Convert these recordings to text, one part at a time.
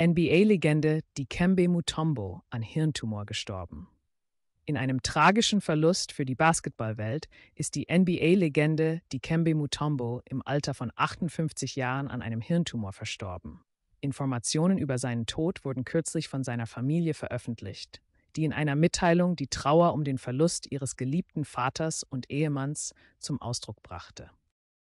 NBA-Legende Dikembe Mutombo an Hirntumor gestorben. In einem tragischen Verlust für die Basketballwelt ist die NBA-Legende Dikembe Mutombo im Alter von 58 Jahren an einem Hirntumor verstorben. Informationen über seinen Tod wurden kürzlich von seiner Familie veröffentlicht, die in einer Mitteilung die Trauer um den Verlust ihres geliebten Vaters und Ehemanns zum Ausdruck brachte.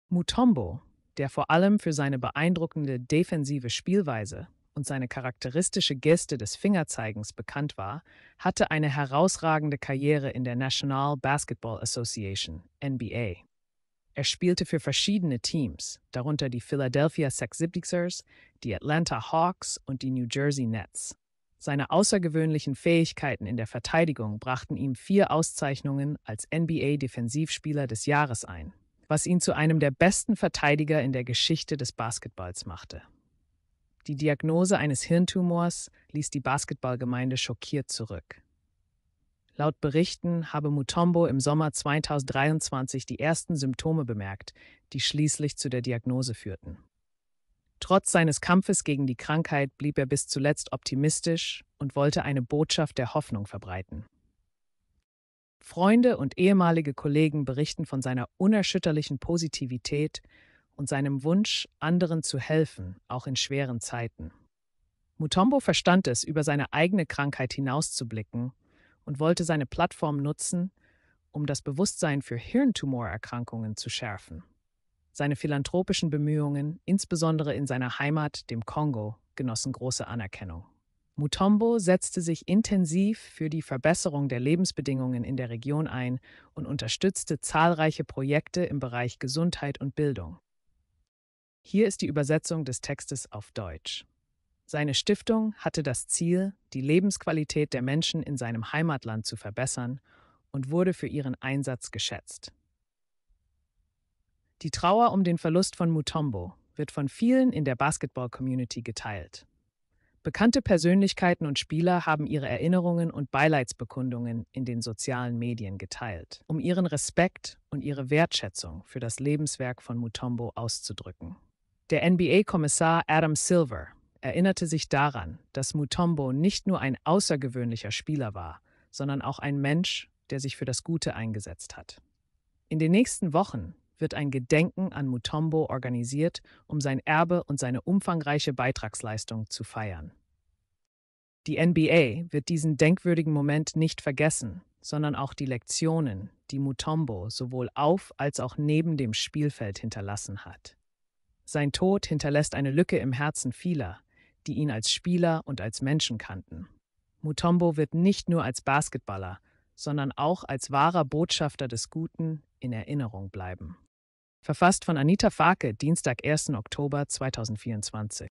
Mutombo, der vor allem für seine beeindruckende defensive Spielweise und seine charakteristische Geste des Fingerzeigens bekannt war, hatte eine herausragende Karriere in der National Basketball Association, NBA. Er spielte für verschiedene Teams, darunter die Philadelphia 76ers, die Atlanta Hawks und die New Jersey Nets. Seine außergewöhnlichen Fähigkeiten in der Verteidigung brachten ihm vier Auszeichnungen als NBA-Defensivspieler des Jahres ein, was ihn zu einem der besten Verteidiger in der Geschichte des Basketballs machte. Die Diagnose eines Hirntumors ließ die Basketballgemeinde schockiert zurück. Laut Berichten habe Mutombo im Sommer 2023 die ersten Symptome bemerkt, die schließlich zu der Diagnose führten. Trotz seines Kampfes gegen die Krankheit blieb er bis zuletzt optimistisch und wollte eine Botschaft der Hoffnung verbreiten. Freunde und ehemalige Kollegen berichten von seiner unerschütterlichen Positivität und seinem Wunsch, anderen zu helfen, auch in schweren Zeiten. Mutombo verstand es, über seine eigene Krankheit hinauszublicken und wollte seine Plattform nutzen, um das Bewusstsein für Hirntumorerkrankungen zu schärfen. Seine philanthropischen Bemühungen, insbesondere in seiner Heimat, dem Kongo, genossen große Anerkennung. Mutombo setzte sich intensiv für die Verbesserung der Lebensbedingungen in der Region ein und unterstützte zahlreiche Projekte im Bereich Gesundheit und Bildung. Hier ist die Übersetzung des Textes auf Deutsch. Seine Stiftung hatte das Ziel, die Lebensqualität der Menschen in seinem Heimatland zu verbessern und wurde für ihren Einsatz geschätzt. Die Trauer um den Verlust von Mutombo wird von vielen in der Basketball-Community geteilt. Bekannte Persönlichkeiten und Spieler haben ihre Erinnerungen und Beileidsbekundungen in den sozialen Medien geteilt, um ihren Respekt und ihre Wertschätzung für das Lebenswerk von Mutombo auszudrücken. Der NBA-Kommissar Adam Silver erinnerte sich daran, dass Mutombo nicht nur ein außergewöhnlicher Spieler war, sondern auch ein Mensch, der sich für das Gute eingesetzt hat. In den nächsten Wochen wird ein Gedenken an Mutombo organisiert, um sein Erbe und seine umfangreiche Beitragsleistung zu feiern. Die NBA wird diesen denkwürdigen Moment nicht vergessen, sondern auch die Lektionen, die Mutombo sowohl auf als auch neben dem Spielfeld hinterlassen hat. Sein Tod hinterlässt eine Lücke im Herzen vieler, die ihn als Spieler und als Menschen kannten. Mutombo wird nicht nur als Basketballer, sondern auch als wahrer Botschafter des Guten in Erinnerung bleiben. Verfasst von Anita Farke, Dienstag, 1. Oktober 2024.